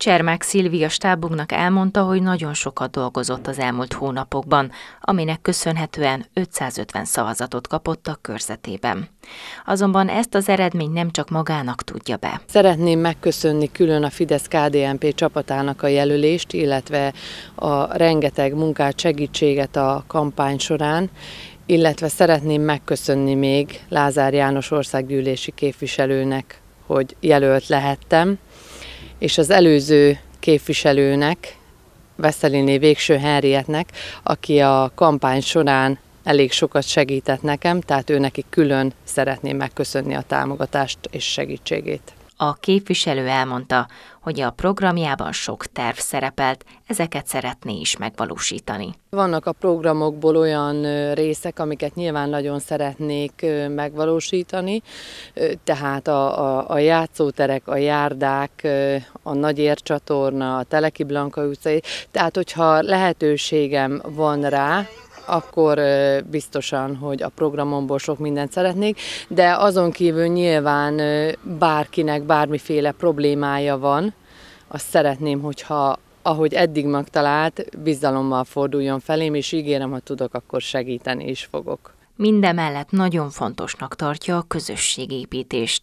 Csermák Szilvia stábunknak elmondta, hogy nagyon sokat dolgozott az elmúlt hónapokban, aminek köszönhetően 550 szavazatot kapott a körzetében. Azonban ezt az eredményt nem csak magának tudja be. Szeretném megköszönni külön a fidesz KDMP csapatának a jelölést, illetve a rengeteg munkát, segítséget a kampány során, illetve szeretném megköszönni még Lázár János országgyűlési képviselőnek, hogy jelölt lehettem és az előző képviselőnek, Veszeliné Végső Henrietnek, aki a kampány során elég sokat segített nekem, tehát ő neki külön szeretném megköszönni a támogatást és segítségét. A képviselő elmondta, hogy a programjában sok terv szerepelt, ezeket szeretné is megvalósítani. Vannak a programokból olyan részek, amiket nyilván nagyon szeretnék megvalósítani, tehát a, a, a játszóterek, a járdák, a Nagyér csatorna, a Teleki Blanka utcai, tehát hogyha lehetőségem van rá, akkor biztosan, hogy a programomból sok mindent szeretnék, de azon kívül nyilván bárkinek bármiféle problémája van, azt szeretném, hogyha ahogy eddig megtalált, bizalommal forduljon felém, és ígérem, ha tudok, akkor segíteni is fogok. Mindemellett nagyon fontosnak tartja a közösségépítést.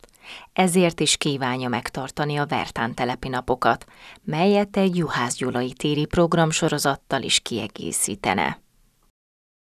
Ezért is kívánja megtartani a Vertán telepi napokat, melyet egy Juhász Gyulai téri programsorozattal is kiegészítene.